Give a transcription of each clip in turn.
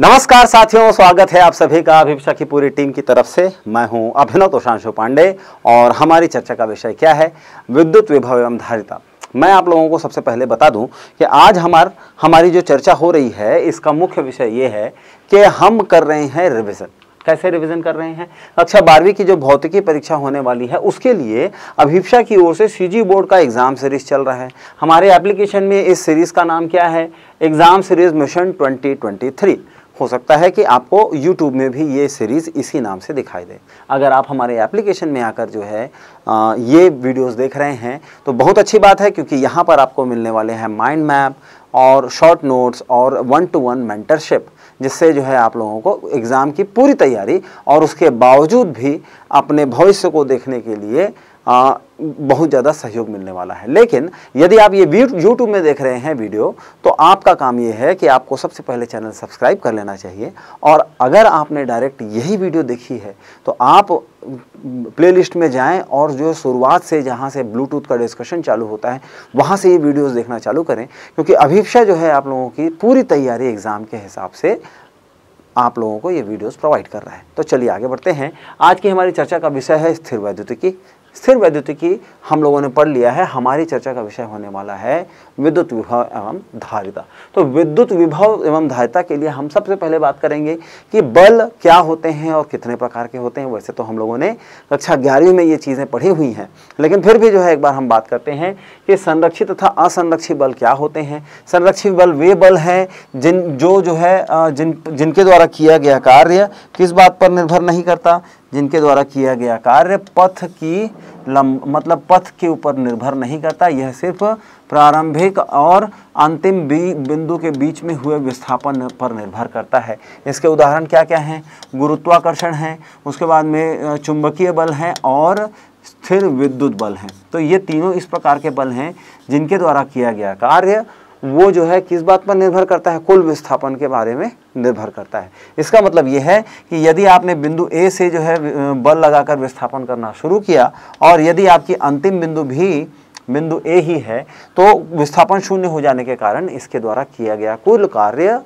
नमस्कार साथियों स्वागत है आप सभी का अभिपक्षा की पूरी टीम की तरफ से मैं हूं अभिनव तोषांशु पांडे और हमारी चर्चा का विषय क्या है विद्युत विभव एवं धारिता मैं आप लोगों को सबसे पहले बता दूं कि आज हमार हमारी जो चर्चा हो रही है इसका मुख्य विषय ये है कि हम कर रहे हैं रिविज़न कैसे रिवीजन कर रहे हैं कक्षा बारहवीं की जो भौतिकी परीक्षा होने वाली है उसके लिए अभिपक्षा की ओर से सीजी बोर्ड का एग्जाम सीरीज चल रहा है हमारे एप्लीकेशन में इस सीरीज का नाम क्या है एग्जाम सीरीज मिशन 2023 हो सकता है कि आपको यूट्यूब में भी ये सीरीज़ इसी नाम से दिखाई दे अगर आप हमारे एप्लीकेशन में आकर जो है आ, ये वीडियोस देख रहे हैं तो बहुत अच्छी बात है क्योंकि यहाँ पर आपको मिलने वाले हैं माइंड मैप और शॉर्ट नोट्स और वन टू वन मेंटरशिप जिससे जो है आप लोगों को एग्ज़ाम की पूरी तैयारी और उसके बावजूद भी अपने भविष्य को देखने के लिए आ, बहुत ज़्यादा सहयोग मिलने वाला है लेकिन यदि आप ये यूट्यूब में देख रहे हैं वीडियो तो आपका काम ये है कि आपको सबसे पहले चैनल सब्सक्राइब कर लेना चाहिए और अगर आपने डायरेक्ट यही वीडियो देखी है तो आप प्लेलिस्ट में जाएं और जो शुरुआत से जहां से ब्लूटूथ का डिस्कशन चालू होता है वहां से ये वीडियोस देखना चालू करें क्योंकि अभिप्सा जो है आप लोगों की पूरी तैयारी एग्ज़ाम के हिसाब से आप लोगों को ये वीडियोस प्रोवाइड कर रहा है तो चलिए आगे बढ़ते हैं आज की हमारी चर्चा का विषय है स्थिर वैद्युतिकी स्थिर वैद्युतिकी हम लोगों ने पढ़ लिया है हमारी चर्चा का विषय होने वाला है विद्युत विभव एवं धारिता तो विद्युत विभव एवं धारिता के लिए हम सबसे पहले बात करेंगे कि बल क्या होते हैं और कितने प्रकार के होते हैं वैसे तो हम लोगों ने कक्षा ग्यारहवीं में ये चीज़ें पढ़ी हुई हैं लेकिन फिर भी जो है एक बार हम बात करते हैं कि संरक्षित तथा असंरक्षित बल क्या होते हैं संरक्षित बल वे बल हैं जिन जो जो है जिन जिनके द्वारा किया गया कार्य किस बात पर निर्भर नहीं करता जिनके द्वारा किया गया कार्य पथ की लंब मतलब पथ के ऊपर निर्भर नहीं करता यह सिर्फ प्रारंभिक और अंतिम बिंदु के बीच में हुए विस्थापन पर निर्भर करता है इसके उदाहरण क्या क्या हैं गुरुत्वाकर्षण है उसके बाद में चुंबकीय बल हैं और स्थिर विद्युत बल हैं तो ये तीनों इस प्रकार के बल हैं जिनके द्वारा किया गया कार्य वो जो है किस बात पर निर्भर करता है कुल विस्थापन के बारे में निर्भर करता है इसका मतलब यह है कि यदि आपने बिंदु ए से जो है बल लगाकर विस्थापन करना शुरू किया और यदि आपकी अंतिम बिंदु भी बिंदु ए ही है तो विस्थापन शून्य हो जाने के कारण इसके द्वारा किया गया कुल कार्य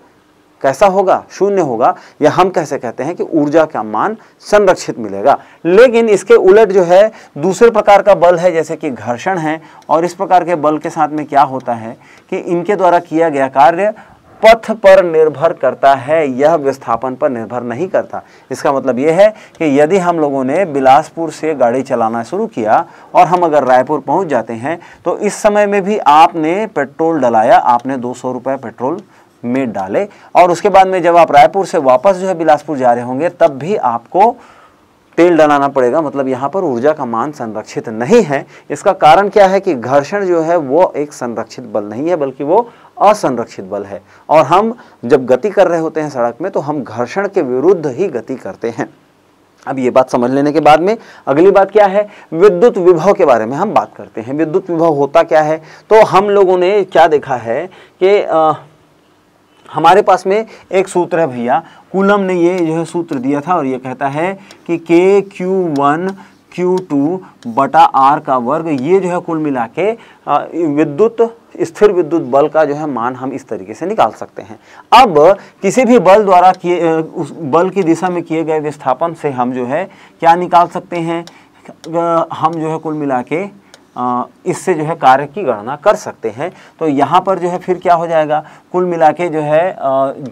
कैसा होगा शून्य होगा या हम कैसे कहते हैं कि ऊर्जा का मान संरक्षित मिलेगा लेकिन इसके उलट जो है दूसरे प्रकार का बल है जैसे कि घर्षण है और इस प्रकार के बल के साथ में क्या होता है कि इनके द्वारा किया गया कार्य पथ पर निर्भर करता है यह विस्थापन पर निर्भर नहीं करता इसका मतलब यह है कि यदि हम लोगों ने बिलासपुर से गाड़ी चलाना शुरू किया और हम अगर रायपुर पहुंच जाते हैं तो इस समय में भी आपने पेट्रोल डलाया आपने दो सौ पेट्रोल में डाले और उसके बाद में जब आप रायपुर से वापस जो है बिलासपुर जा रहे होंगे तब भी आपको तेल डलाना पड़ेगा मतलब यहाँ पर ऊर्जा का मान संरक्षित नहीं है इसका कारण क्या है कि घर्षण जो है वो एक संरक्षित बल नहीं है बल्कि वो असंरक्षित बल है और हम जब गति कर रहे होते हैं सड़क में तो हम घर्षण के विरुद्ध ही गति करते हैं अब ये बात समझ लेने के बाद में अगली बात क्या है विद्युत विभव के बारे में हम बात करते हैं विद्युत विभव होता क्या है तो हम लोगों ने क्या देखा है कि हमारे पास में एक सूत्र है भैया कुलम ने ये जो है सूत्र दिया था और ये कहता है कि K Q one Q two बटा आर का वर्ग ये जो है कुल मिला के विद्युत स्थिर विद्युत बल का जो है मान हम इस तरीके से निकाल सकते हैं अब किसी भी बल द्वारा किए उस बल की दिशा में किए गए विस्थापन से हम जो है क्या निकाल सकते हैं हम जो है कुल मिला के इससे जो है कार्य की गणना कर सकते हैं तो यहाँ पर जो है फिर क्या हो जाएगा कुल मिला के जो है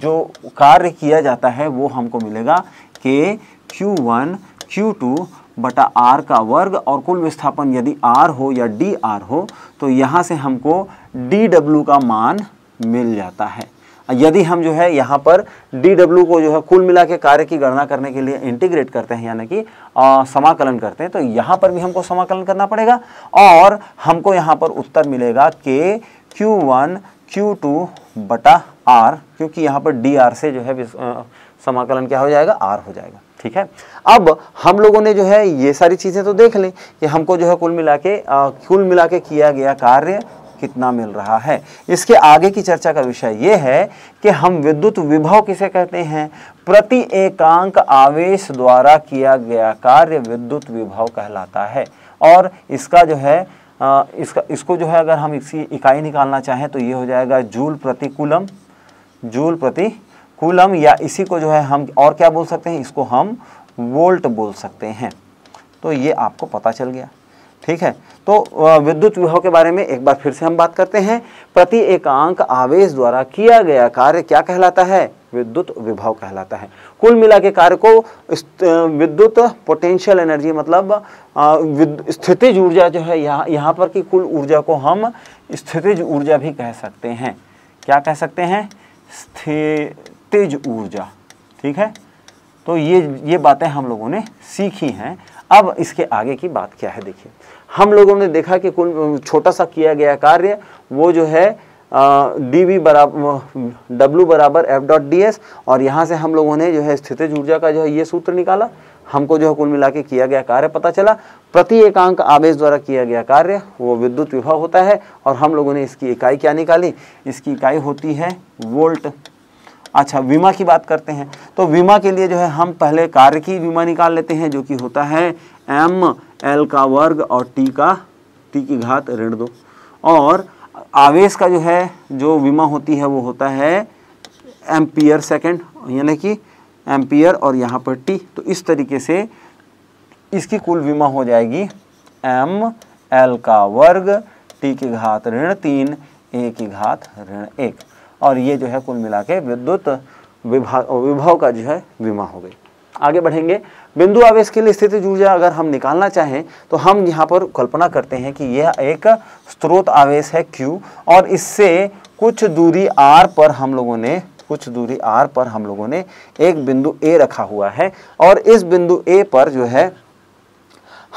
जो कार्य किया जाता है वो हमको मिलेगा K Q one Q two बटा आर का वर्ग और कुल विस्थापन यदि आर हो या डी आर हो तो यहाँ से हमको डी डब्ल्यू का मान मिल जाता है यदि हम जो है यहाँ पर डी डब्ल्यू को जो है कुल मिला के कार्य की गणना करने के लिए इंटीग्रेट करते हैं यानी कि समाकलन करते हैं तो यहाँ पर भी हमको समाकलन करना पड़ेगा और हमको यहाँ पर उत्तर मिलेगा K Q one Q two बटा आर क्योंकि यहाँ पर डी आर से जो है आ, समाकलन क्या हो जाएगा आर हो जाएगा ठीक है अब हम लोगों ने जो है ये सारी चीज़ें तो देख लें कि हमको जो है कुल मिला के आ, कुल मिला के किया गया कार्य कितना मिल रहा है इसके आगे की चर्चा का विषय यह है कि हम विद्युत विभव किसे कहते हैं प्रति एकांक आवेश द्वारा किया गया कार्य विद्युत विभव कहलाता है और इसका जो है आ, इसका इसको जो है अगर हम इसकी इकाई निकालना चाहें तो ये हो जाएगा जूल प्रति कूलम जूल प्रति कूलम या इसी को जो है हम और क्या बोल सकते हैं इसको हम वोल्ट बोल सकते हैं तो ये आपको पता चल गया ठीक है तो विद्युत विभव के बारे में एक बार फिर से हम बात करते हैं प्रति एकांक आवेश द्वारा किया गया कार्य क्या कहलाता है विद्युत विभव कहलाता है कुल मिला के कार्य को विद्युत पोटेंशियल एनर्जी मतलब स्थितिज ऊर्जा जो है यहाँ यहाँ पर की कुल ऊर्जा को हम स्थितिज ऊर्जा भी कह सकते हैं क्या कह सकते हैं स्थितिज ऊर्जा ठीक है तो ये ये बातें हम लोगों ने सीखी हैं अब इसके आगे की बात क्या है देखिए हम लोगों ने देखा कि कुल छोटा सा किया गया कार्य वो जो है डी वी बराबर डब्लू बराबर एफ डॉट डी एस और यहाँ से हम लोगों ने जो है स्थिति ऊर्जा का जो है ये सूत्र निकाला हमको जो है कुल मिला के किया गया कार्य पता चला प्रति एकांक आवेश द्वारा किया गया कार्य वो विद्युत विभव होता है और हम लोगों ने इसकी इकाई क्या निकाली इसकी इकाई होती है वोल्ट अच्छा बीमा की बात करते हैं तो बीमा के लिए जो है हम पहले कार्य की बीमा निकाल लेते हैं जो कि होता है एम एल का वर्ग और टी का टी की घात ऋण दो और आवेश का जो है जो बीमा होती है वो होता है एम्पियर सेकंड यानी कि एम्पियर और यहाँ पर टी तो इस तरीके से इसकी कुल बीमा हो जाएगी एम एल का वर्ग टी की घात ऋण तीन ए की घात ऋण एक और ये जो है कुल मिला के विद्युत विभाग विभव का जो है विमा हो गई आगे बढ़ेंगे बिंदु आवेश के लिए स्थिति ऊर्जा अगर हम निकालना चाहें तो हम यहाँ पर कल्पना करते हैं कि यह एक स्रोत आवेश है क्यू और इससे कुछ दूरी आर पर हम लोगों ने कुछ दूरी आर पर हम लोगों ने एक बिंदु ए रखा हुआ है और इस बिंदु ए पर जो है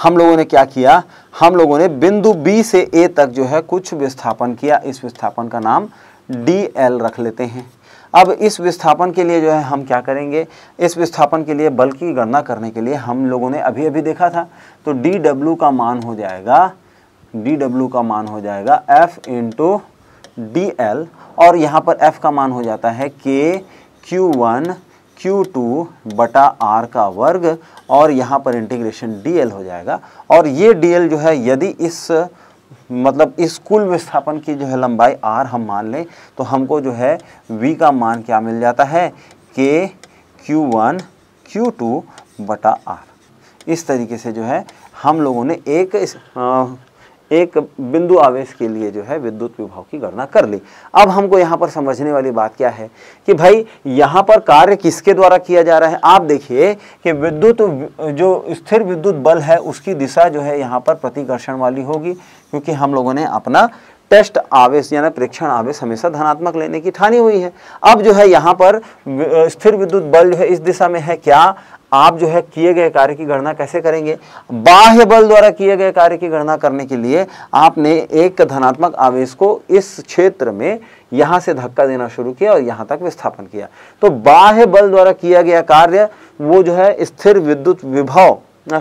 हम लोगों ने क्या किया हम लोगों ने बिंदु बी से ए तक जो है कुछ विस्थापन किया इस विस्थापन का नाम डी एल रख लेते हैं अब इस विस्थापन के लिए जो है हम क्या करेंगे इस विस्थापन के लिए बल की गणना करने के लिए हम लोगों ने अभी अभी देखा था तो डी डब्ल्यू का मान हो जाएगा डी डब्ल्यू का मान हो जाएगा एफ इंटू डी एल और यहाँ पर एफ का मान हो जाता है K Q one Q two बटा आर का वर्ग और यहाँ पर इंटीग्रेशन डी एल हो जाएगा और ये डी एल जो है यदि इस मतलब इस कुल विस्थापन की जो है लंबाई आर हम मान लें तो हमको जो है वी का मान क्या मिल जाता है K Q one Q two बटा आर इस तरीके से जो है हम लोगों ने एक एक बिंदु आवेश के लिए जो है विद्युत विभाव की गणना कर ली अब हमको यहाँ पर समझने वाली बात क्या है कि भाई यहाँ पर कार्य किसके द्वारा किया जा रहा है आप देखिए कि विद्युत जो स्थिर विद्युत बल है उसकी दिशा जो है यहाँ पर प्रतिकर्षण वाली होगी क्योंकि हम लोगों ने अपना टेस्ट आवेश यानी परीक्षण आवेश हमेशा धनात्मक लेने की ठानी हुई है अब जो है यहाँ पर स्थिर विद्युत बल जो है इस दिशा में है क्या आप जो है किए गए कार्य की गणना कैसे करेंगे बाह्य बल द्वारा किए गए कार्य की गणना करने के लिए आपने एक धनात्मक आवेश को इस क्षेत्र में यहाँ से धक्का देना शुरू किया और यहाँ तक विस्थापन किया तो बाह्य बल द्वारा किया गया कार्य वो जो है स्थिर विद्युत विभव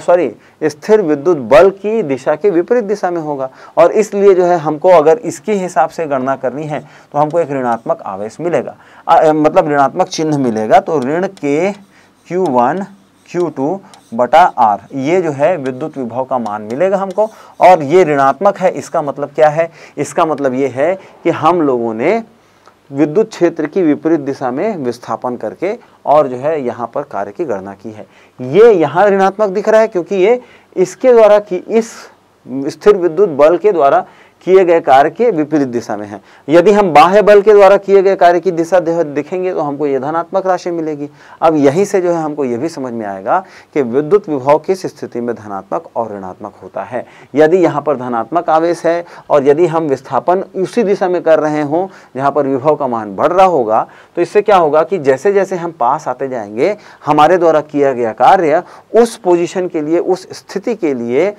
सॉरी स्थिर विद्युत बल की दिशा के विपरीत दिशा में होगा और इसलिए जो है हमको अगर इसके हिसाब से गणना करनी है तो हमको एक ऋणात्मक आवेश मिलेगा आ, मतलब ऋणात्मक चिन्ह मिलेगा तो ऋण के Q1 टू बटा आर ये जो है विद्युत विभव का मान मिलेगा हमको और ये ऋणात्मक है इसका मतलब क्या है इसका मतलब ये है कि हम लोगों ने विद्युत क्षेत्र की विपरीत दिशा में विस्थापन करके और जो है यहाँ पर कार्य की गणना की है ये यहाँ ऋणात्मक दिख रहा है क्योंकि ये इसके द्वारा कि इस स्थिर विद्युत बल के द्वारा किए गए कार्य के विपरीत दिशा में है यदि हम बाह्य बल के द्वारा किए गए कार्य की दिशा दिखेंगे तो हमको ये धनात्मक राशि मिलेगी अब यहीं से जो है हमको ये भी समझ में आएगा कि विद्युत विभव किस स्थिति में धनात्मक और ऋणात्मक होता है यदि यहाँ पर धनात्मक आवेश है और यदि हम विस्थापन उसी दिशा में कर रहे हों जहाँ पर विभव का मान बढ़ रहा होगा तो इससे क्या होगा कि जैसे जैसे हम पास आते जाएंगे हमारे द्वारा किया गया कार्य उस पोजिशन के लिए उस स्थिति के लिए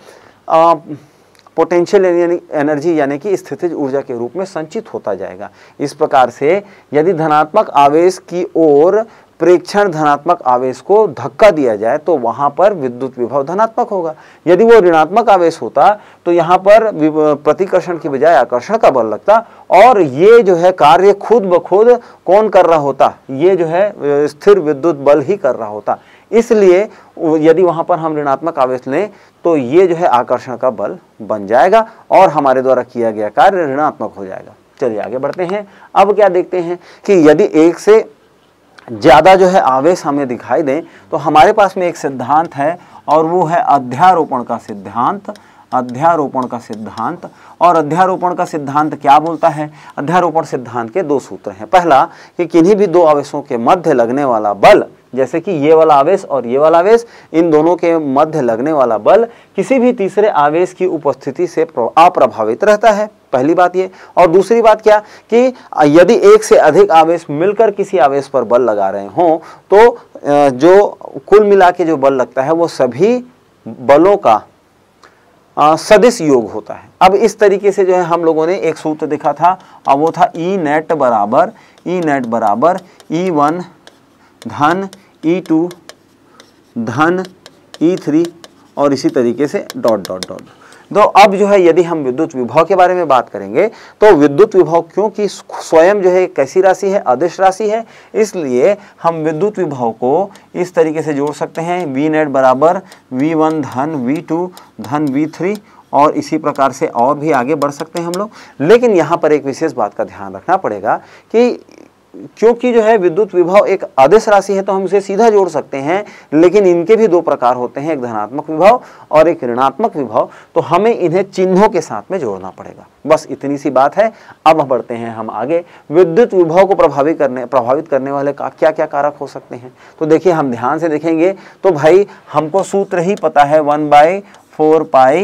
पोटेंशियल एनर्जी यानी कि स्थितिज ऊर्जा के रूप में संचित होता जाएगा इस प्रकार से यदि धनात्मक आवेश की ओर प्रेक्षण धनात्मक आवेश को धक्का दिया जाए तो वहाँ पर विद्युत विभव धनात्मक होगा यदि वो ऋणात्मक आवेश होता तो यहाँ पर प्रतिकर्षण की बजाय आकर्षण का बल लगता और ये जो है कार्य खुद ब खुद कौन कर रहा होता ये जो है स्थिर विद्युत बल ही कर रहा होता इसलिए यदि वहां पर हम ऋणात्मक आवेश लें तो ये जो है आकर्षण का बल बन जाएगा और हमारे द्वारा किया गया कार्य ऋणात्मक हो जाएगा चलिए आगे बढ़ते हैं अब क्या देखते हैं कि यदि एक से ज़्यादा जो है आवेश हमें दिखाई दें तो हमारे पास में एक सिद्धांत है और वो है अध्यारोपण का सिद्धांत अध्यारोपण का सिद्धांत और अध्यारोपण का सिद्धांत क्या बोलता है अध्यारोपण सिद्धांत के दो सूत्र हैं पहला कि किन्हीं भी दो आवेशों के मध्य लगने वाला बल जैसे कि ये वाला आवेश और ये वाला आवेश इन दोनों के मध्य लगने वाला बल किसी भी तीसरे आवेश की उपस्थिति से अप्रभावित रहता है पहली बात ये और दूसरी बात क्या कि यदि एक से अधिक आवेश मिलकर किसी आवेश पर बल लगा रहे हों तो जो कुल मिला के जो बल लगता है वो सभी बलों का सदिश योग होता है अब इस तरीके से जो है हम लोगों ने एक सूत्र देखा था और वो था ई e नेट बराबर ई e नेट बराबर ई e वन धन ई e टू धन ई e थ्री और इसी तरीके से डॉट डॉट डॉट तो अब जो है यदि हम विद्युत विभव के बारे में बात करेंगे तो विद्युत विभव क्योंकि स्वयं जो है कैसी राशि है अदिश राशि है इसलिए हम विद्युत विभव को इस तरीके से जोड़ सकते हैं वी नेट बराबर वी वन धन वी टू धन वी थ्री और इसी प्रकार से और भी आगे बढ़ सकते हैं हम लोग लेकिन यहाँ पर एक विशेष बात का ध्यान रखना पड़ेगा कि क्योंकि जो है विद्युत विभव एक आदेश राशि है तो हम इसे सीधा जोड़ सकते हैं लेकिन इनके भी दो प्रकार होते हैं एक धनात्मक विभव और एक ऋणात्मक विभव तो हमें इन्हें चिन्हों के साथ में जोड़ना पड़ेगा बस इतनी सी बात है अब बढ़ते हैं हम आगे विद्युत विभव को प्रभावित करने प्रभावित करने वाले का क्या क्या कारक हो सकते हैं तो देखिए हम ध्यान से देखेंगे तो भाई हमको सूत्र ही पता है one by four pi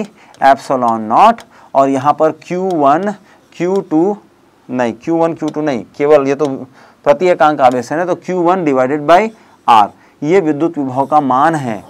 epsilon naught और यहाँ पर क्यू टू नहीं क्यू वन क्यू टू नहीं केवल ये तो प्रति एकांक आवेशन है तो Q one divided by R ये विद्युत विभव का मान है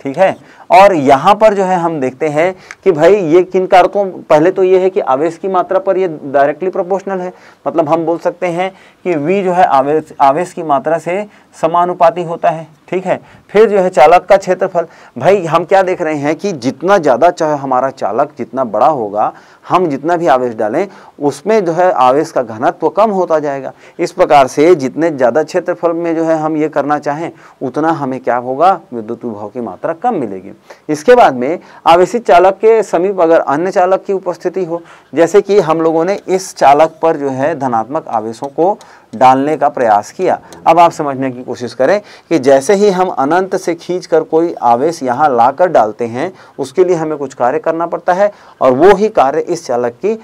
ठीक है और यहाँ पर जो है हम देखते हैं कि भाई ये किन कारकों पहले तो ये है कि आवेश की मात्रा पर ये डायरेक्टली प्रोपोर्शनल है मतलब हम बोल सकते हैं कि वी जो है आवेश आवेश की मात्रा से समानुपाती होता है ठीक है फिर जो है चालक का क्षेत्रफल भाई हम क्या देख रहे हैं कि जितना ज़्यादा चाहे हमारा चालक जितना बड़ा होगा हम जितना भी आवेश डालें उसमें जो है आवेश का घनत्व कम होता जाएगा इस प्रकार से जितने ज़्यादा क्षेत्रफल में जो है हम ये करना चाहें उतना हमें क्या होगा विद्युत विभाव की मात्रा कम मिलेगी इसके बाद में आवेशित चालक के समीप अगर अन्य चालक की उपस्थिति हो जैसे कि हम लोगों ने इस चालक पर जो है धनात्मक आवेशों को डालने का प्रयास किया अब आप समझने की कोशिश करें कि जैसे ही हम अनंत से खींच कर कोई आवेश यहाँ लाकर डालते हैं उसके लिए हमें कुछ कार्य करना पड़ता है और वो ही कार्य इस चालक की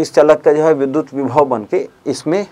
इस चालक का जो है विद्युत विभव बन के इसमें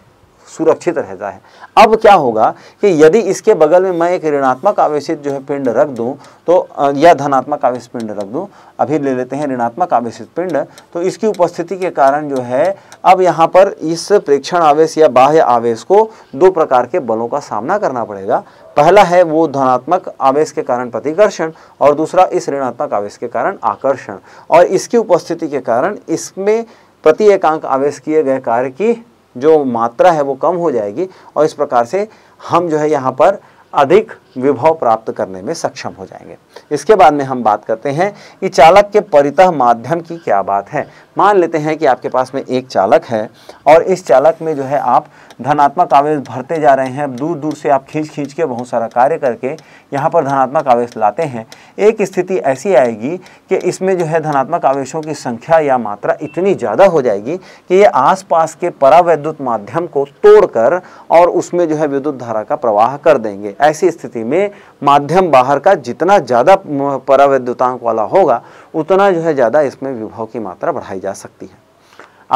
सुरक्षित रहता है अब क्या होगा कि यदि इसके बगल में मैं एक ऋणात्मक आवेश जो है पिंड रख दूं तो या धनात्मक आवेश पिंड रख दूं अभी ले लेते हैं ऋणात्मक आवेश पिंड तो इसकी उपस्थिति के कारण जो है अब यहाँ पर इस प्रेक्षण आवेश या बाह्य आवेश को दो प्रकार के बलों का सामना करना पड़ेगा पहला है वो धनात्मक आवेश के कारण प्रतिकर्षण और दूसरा इस ऋणात्मक आवेश के कारण आकर्षण और इसकी उपस्थिति के कारण इसमें प्रति एकांक आवेश किए गए कार्य की जो मात्रा है वो कम हो जाएगी और इस प्रकार से हम जो है यहाँ पर अधिक विभव प्राप्त करने में सक्षम हो जाएंगे इसके बाद में हम बात करते हैं कि चालक के परितः माध्यम की क्या बात है मान लेते हैं कि आपके पास में एक चालक है और इस चालक में जो है आप धनात्मक आवेश भरते जा रहे हैं दूर दूर से आप खींच खींच के बहुत सारा कार्य करके यहाँ पर धनात्मक आवेश लाते हैं एक स्थिति ऐसी आएगी कि इसमें जो है धनात्मक आवेशों की संख्या या मात्रा इतनी ज़्यादा हो जाएगी कि ये आसपास के परावैद्युत माध्यम को तोड़कर और उसमें जो है विद्युत धारा का प्रवाह कर देंगे ऐसी स्थिति में माध्यम बाहर का जितना ज़्यादा परावैद्युतांक वाला होगा उतना जो है ज़्यादा इसमें विभव की मात्रा बढ़ाई जा सकती है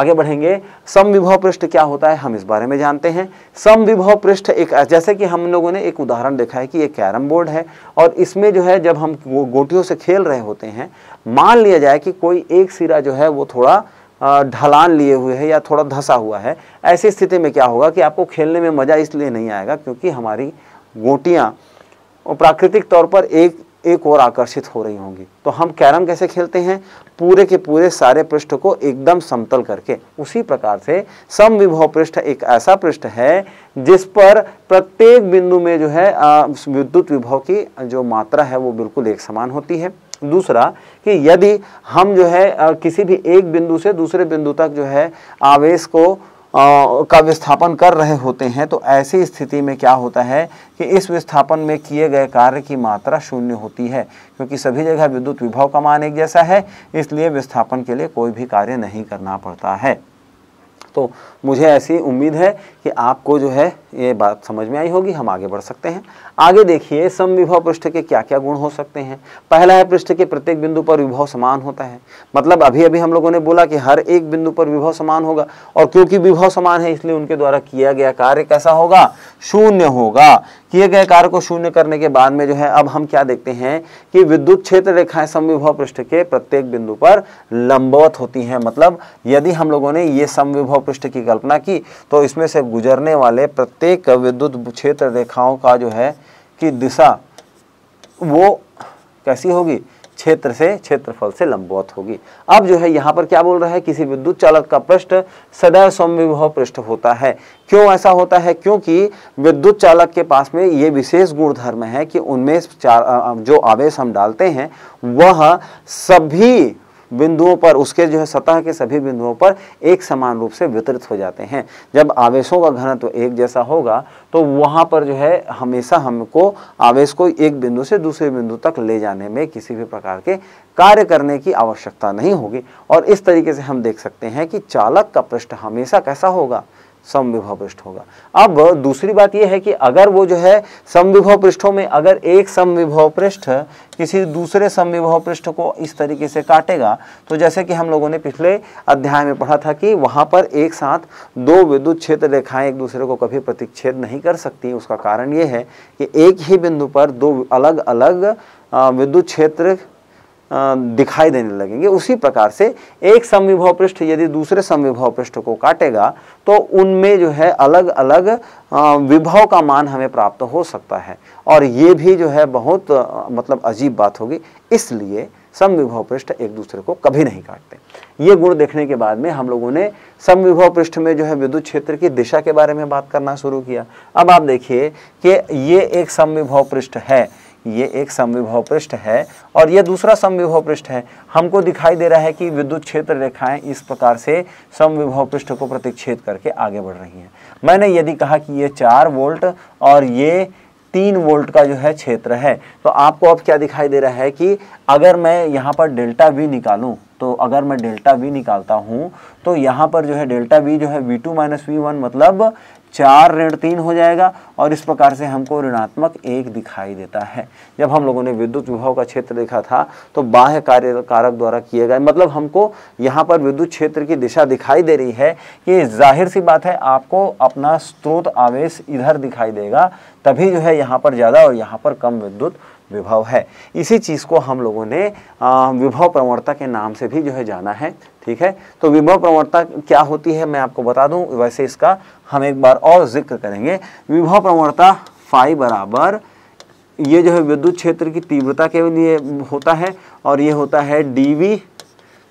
आगे बढ़ेंगे सम विभव पृष्ठ क्या होता है हम इस बारे में जानते हैं सम विभव पृष्ठ एक जैसे कि हम लोगों ने एक उदाहरण देखा है कि ये कैरम बोर्ड है और इसमें जो है जब हम वो गोटियों से खेल रहे होते हैं मान लिया जाए कि कोई एक सिरा जो है वो थोड़ा ढलान लिए हुए है या थोड़ा धसा हुआ है ऐसी स्थिति में क्या होगा कि आपको खेलने में मज़ा इसलिए नहीं आएगा क्योंकि हमारी गोटियाँ और प्राकृतिक तौर पर एक एक और आकर्षित हो रही होंगी तो हम कैरम कैसे खेलते हैं पूरे के पूरे सारे पृष्ठ को एकदम समतल करके उसी प्रकार से सम विभव पृष्ठ एक ऐसा पृष्ठ है जिस पर प्रत्येक बिंदु में जो है विद्युत विभव की जो मात्रा है वो बिल्कुल एक समान होती है दूसरा कि यदि हम जो है किसी भी एक बिंदु से दूसरे बिंदु तक जो है आवेश को का विस्थापन कर रहे होते हैं तो ऐसी स्थिति में क्या होता है कि इस विस्थापन में किए गए कार्य की मात्रा शून्य होती है क्योंकि सभी जगह विद्युत विभव का मान एक जैसा है इसलिए विस्थापन के लिए कोई भी कार्य नहीं करना पड़ता है तो मुझे ऐसी उम्मीद है कि आपको जो है ये बात समझ में आई होगी हम आगे बढ़ सकते हैं आगे देखिए सम विभव पृष्ठ के क्या क्या गुण हो सकते हैं पहला है पृष्ठ के प्रत्येक बिंदु पर विभव समान होता है मतलब अभी अभी हम लोगों ने बोला कि हर एक बिंदु पर विभव समान होगा और क्योंकि विभव समान है इसलिए उनके द्वारा किया गया कार्य कैसा होगा शून्य होगा किए गए कार्य को शून्य करने के बाद में जो है अब हम क्या देखते हैं कि विद्युत क्षेत्र रेखाएं समविभव पृष्ठ के प्रत्येक बिंदु पर लंबवत होती हैं मतलब यदि हम लोगों ने ये समविभव पृष्ठ की कल्पना की तो इसमें से गुजरने वाले प्रत्येक विद्युत क्षेत्र रेखाओं का जो है कि दिशा वो कैसी होगी क्षेत्र से क्षेत्रफल से लंबवत होगी अब जो है यहाँ पर क्या बोल रहा है किसी विद्युत चालक का पृष्ठ सदैव समविभव पृष्ठ होता है क्यों ऐसा होता है क्योंकि विद्युत चालक के पास में ये विशेष गुण धर्म है कि उनमें जो आवेश हम डालते हैं वह सभी बिंदुओं पर उसके जो है सतह के सभी बिंदुओं पर एक समान रूप से वितरित हो जाते हैं जब आवेशों का घनत्व तो एक जैसा होगा तो वहाँ पर जो है हमेशा हमको आवेश को एक बिंदु से दूसरे बिंदु तक ले जाने में किसी भी प्रकार के कार्य करने की आवश्यकता नहीं होगी और इस तरीके से हम देख सकते हैं कि चालक का पृष्ठ हमेशा कैसा होगा समविभव पृष्ठ होगा अब दूसरी बात यह है कि अगर वो जो है समविभव पृष्ठों में अगर एक समविभव पृष्ठ किसी दूसरे समविभव पृष्ठ को इस तरीके से काटेगा तो जैसे कि हम लोगों ने पिछले अध्याय में पढ़ा था कि वहां पर एक साथ दो विद्युत क्षेत्र रेखाएं एक दूसरे को कभी प्रतिच्छेद नहीं कर सकती उसका कारण यह है कि एक ही बिंदु पर दो अलग अलग विद्युत क्षेत्र दिखाई देने लगेंगे उसी प्रकार से एक समविभव पृष्ठ यदि दूसरे समविभव पृष्ठ को काटेगा तो उनमें जो है अलग अलग विभव का मान हमें प्राप्त हो सकता है और ये भी जो है बहुत मतलब अजीब बात होगी इसलिए समविभव पृष्ठ एक दूसरे को कभी नहीं काटते ये गुण देखने के बाद में हम लोगों ने समविभव पृष्ठ में जो है विद्युत क्षेत्र की दिशा के बारे में बात करना शुरू किया अब आप देखिए कि ये एक समविभव पृष्ठ है ये एक समविभव पृष्ठ है और यह दूसरा समविभव पृष्ठ है हमको दिखाई दे रहा है कि विद्युत क्षेत्र रेखाएं इस प्रकार से समविभव पृष्ठ को प्रतिक्षेद करके आगे बढ़ रही हैं मैंने यदि कहा कि ये चार वोल्ट और ये तीन वोल्ट का जो है क्षेत्र है तो आपको अब क्या दिखाई दे रहा है कि अगर मैं यहाँ पर डेल्टा वी निकालूँ तो अगर मैं डेल्टा वी निकालता हूँ तो यहाँ पर जो है डेल्टा वी जो है V two minus V one मतलब चार ऋण तीन हो जाएगा और इस प्रकार से हमको ऋणात्मक एक दिखाई देता है जब हम लोगों ने विद्युत विभव का क्षेत्र देखा था तो बाह्य कार्य कारक द्वारा किए गए मतलब हमको यहाँ पर विद्युत क्षेत्र की दिशा दिखाई दे रही है कि जाहिर सी बात है आपको अपना स्रोत आवेश इधर दिखाई देगा तभी जो है यहाँ पर ज़्यादा और यहाँ पर कम विद्युत विभव है इसी चीज़ को हम लोगों ने विभव प्रवणता के नाम से भी जो है जाना है ठीक है तो विभव प्रवणता क्या होती है मैं आपको बता दूं वैसे इसका हम एक बार और जिक्र करेंगे विभव प्रवणता फाइव बराबर ये जो है विद्युत क्षेत्र की तीव्रता के लिए होता है और ये होता है डी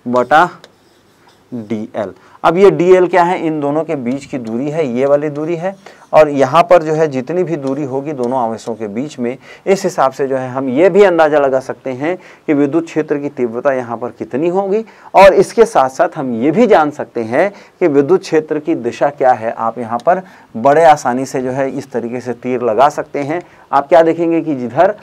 बटा डी एल अब ये डी एल क्या है इन दोनों के बीच की दूरी है ये वाली दूरी है और यहाँ पर जो है जितनी भी दूरी होगी दोनों आवेशों के बीच में इस हिसाब से जो है हम ये भी अंदाज़ा लगा सकते हैं कि विद्युत क्षेत्र की तीव्रता यहाँ पर कितनी होगी और इसके साथ साथ हम ये भी जान सकते हैं कि विद्युत क्षेत्र की दिशा क्या है आप यहाँ पर बड़े आसानी से जो है इस तरीके से तीर लगा सकते हैं आप क्या देखेंगे कि जिधर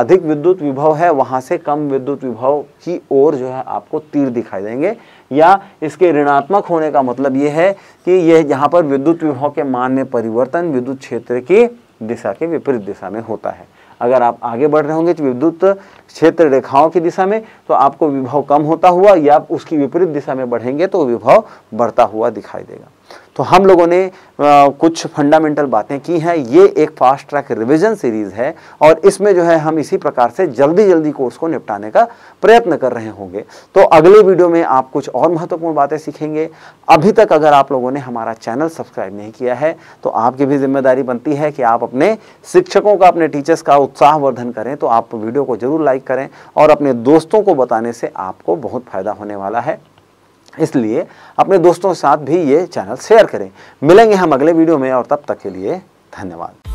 अधिक विद्युत विभव है वहाँ से कम विद्युत विभव की ओर जो है आपको तीर दिखाई देंगे या इसके ऋणात्मक होने का मतलब ये है कि यह यहाँ पर विद्युत विभव के मान में परिवर्तन विद्युत क्षेत्र की दिशा के विपरीत दिशा में होता है अगर आप आगे बढ़ रहे होंगे तो विद्युत क्षेत्र रेखाओं की दिशा में तो आपको विभव कम होता हुआ या उसकी विपरीत दिशा में बढ़ेंगे तो विभव बढ़ता हुआ दिखाई देगा तो हम लोगों ने आ, कुछ फंडामेंटल बातें की हैं ये एक फास्ट ट्रैक रिविजन सीरीज़ है और इसमें जो है हम इसी प्रकार से जल्दी जल्दी कोर्स को निपटाने का प्रयत्न कर रहे होंगे तो अगले वीडियो में आप कुछ और महत्वपूर्ण बातें सीखेंगे अभी तक अगर आप लोगों ने हमारा चैनल सब्सक्राइब नहीं किया है तो आपकी भी जिम्मेदारी बनती है कि आप अपने शिक्षकों का अपने टीचर्स का उत्साहवर्धन करें तो आप वीडियो को जरूर लाइक करें और अपने दोस्तों को बताने से आपको बहुत फ़ायदा होने वाला है इसलिए अपने दोस्तों के साथ भी ये चैनल शेयर करें मिलेंगे हम अगले वीडियो में और तब तक के लिए धन्यवाद